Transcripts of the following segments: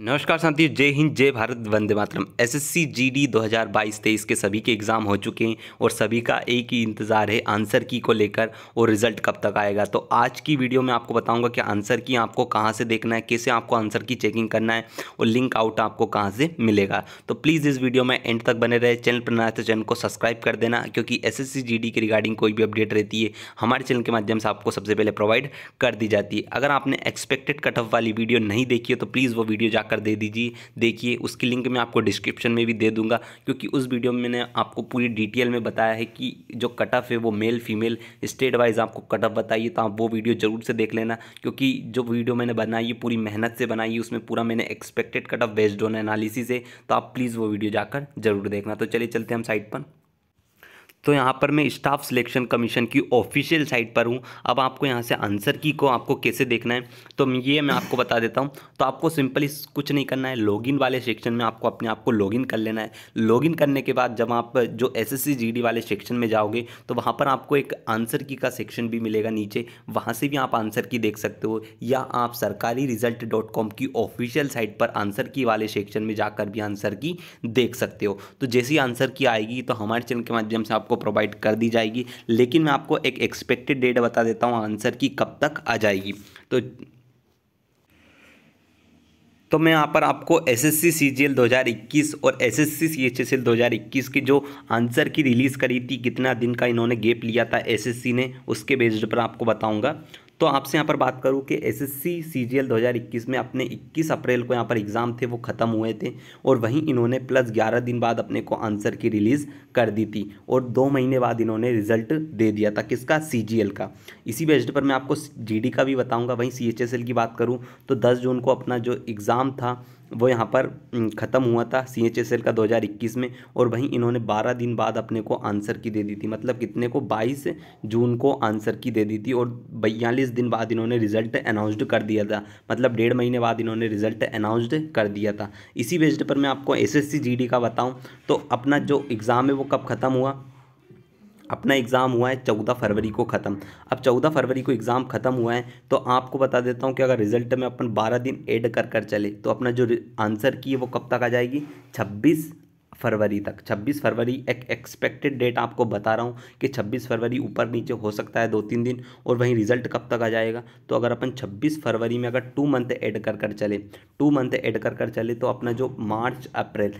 नमस्कार शांति जय हिंद जय भारत वंदे मातरम एसएससी जीडी 2022-23 के सभी के एग्ज़ाम हो चुके हैं और सभी का एक ही इंतज़ार है आंसर की को लेकर और रिजल्ट कब तक आएगा तो आज की वीडियो में आपको बताऊंगा कि आंसर की आपको कहां से देखना है कैसे आपको आंसर की चेकिंग करना है और लिंक आउट आपको कहाँ से मिलेगा तो प्लीज़ इस वीडियो में एंड तक बने रहे चैनल पर ना चैनल तो को सब्सक्राइब कर देना क्योंकि एस एस के रिगार्डिंग कोई भी अपडेट रहती है हमारे चैनल के माध्यम से आपको सबसे पहले प्रोवाइड कर दी जाती है अगर आपने एक्सपेक्टेड कट ऑफ वाली वीडियो नहीं देखी है तो प्लीज़ वो वीडियो जाकर जाकर दे दीजिए देखिए उसकी लिंक मैं आपको डिस्क्रिप्शन में भी दे दूँगा क्योंकि उस वीडियो में मैंने आपको पूरी डिटेल में बताया है कि जो कट ऑफ है वो मेल फीमेल स्टेट वाइज आपको कट ऑफ बताइए तो आप वो वीडियो ज़रूर से देख लेना क्योंकि जो वीडियो मैंने बनाई है पूरी मेहनत से बनाई है उसमें पूरा मैंने expected cut off based on analysis है तो आप प्लीज़ वो वीडियो जाकर जरूर देखना तो चलिए चलते हम साइट पर तो यहाँ पर मैं स्टाफ सिलेक्शन कमीशन की ऑफिशियल साइट पर हूँ अब आपको यहाँ से आंसर की को आपको कैसे देखना है तो ये मैं आपको बता देता हूँ तो आपको सिंपली कुछ नहीं करना है लॉगिन वाले सेक्शन में आपको अपने आप को लॉगिन कर लेना है लॉगिन करने के बाद जब आप जो एस एस वाले सेक्शन में जाओगे तो वहाँ पर आपको एक आंसर की का सेक्शन भी मिलेगा नीचे वहाँ से भी आप आंसर की देख सकते हो या आप सरकारी रिजल्ट डॉट कॉम की ऑफिशियल साइट पर आंसर की वाले सेक्शन में जाकर भी आंसर की देख सकते हो तो जैसी आंसर की आएगी तो हमारे चैनल के माध्यम से आप आपको प्रोवाइड कर दी जाएगी लेकिन मैं आपको एक एक्सपेक्टेड डेट बता देता हूँ आंसर की कब तक आ जाएगी तो तो मैं यहाँ पर आपको S S C C G L दो हज़ार इक्कीस और S S C C H S L दो हज़ार इक्कीस की जो आंसर की रिलीज़ करी थी कितना दिन का इन्होंने गेप लिया था एस एस सी ने उसके बेस्ड पर आपको बताऊँगा तो आपसे यहाँ पर बात करूँ कि S S C C G L दो हज़ार इक्कीस में अपने इक्कीस अप्रैल को यहाँ पर एग्ज़ाम थे वो ख़त्म हुए थे और वहीं इन्होंने प्लस ग्यारह दिन बाद अपने को आंसर की रिलीज़ कर दी थी और दो महीने बाद इन्होंने रिजल्ट दे दिया था किसका सी जी एल का इसी बेस्ड पर मैं आपको जी डी का भी बताऊँगा वहीं सी एच एस एल की बात करूँ तो दस जून को अपना जो एग्ज़ाम था वो यहाँ पर ख़त्म हुआ था सी एच एस एल का 2021 में और वहीं इन्होंने 12 दिन बाद अपने को आंसर की दे दी थी मतलब कितने को 22 जून को आंसर की दे दी थी और बयालीस दिन बाद इन्होंने रिजल्ट अनाउंसड कर दिया था मतलब डेढ़ महीने बाद इन्होंने रिजल्ट अनाउंसड कर दिया था इसी बेस्ड पर मैं आपको एस एस का बताऊँ तो अपना जो एग्ज़ाम है वो कब ख़त्म हुआ अपना एग्ज़ाम हुआ है चौदह फरवरी को ख़त्म अब चौदह फरवरी को एग्ज़ाम ख़त्म हुआ है तो आपको बता देता हूँ कि अगर रिजल्ट में अपन बारह दिन ऐड कर कर चले तो अपना जो आंसर की है वो कब तक आ जाएगी छब्बीस फरवरी तक 26 फरवरी एक एक्सपेक्टेड डेट आपको बता रहा हूँ कि 26 फरवरी ऊपर नीचे हो सकता है दो तीन दिन और वहीं रिजल्ट कब तक आ जाएगा तो अगर अपन 26 फरवरी में अगर टू मंथ ऐड कर कर चले टू मंथ ऐड कर कर चले तो अपना जो मार्च अप्रैल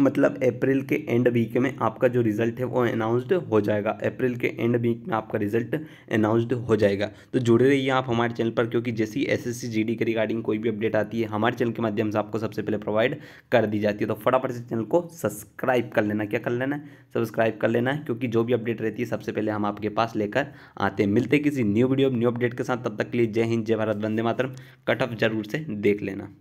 मतलब अप्रैल के एंड वीक में आपका जो रिजल्ट है वो अनाउंसड हो जाएगा अप्रैल के एंड वीक में आपका रिजल्ट अनाउंसड हो जाएगा तो जुड़े रहिए आप हमारे चैनल पर क्योंकि जैसे ही एस एस के रिगार्डिंग कोई भी अपडेट आती है हमारे चैनल के माध्यम से आपको सबसे पहले प्रोवाइड कर दी जाती है तो फटाफट से चैनल को सब्सक्राइब कर लेना क्या कर लेना है सब्सक्राइब कर लेना है क्योंकि जो भी अपडेट रहती है सबसे पहले हम आपके पास लेकर आते हैं मिलते किसी न्यू वीडियो न्यू अपडेट के साथ तब तक के लिए जय हिंद जय भारत वंदे मातरम कट ऑफ जरूर से देख लेना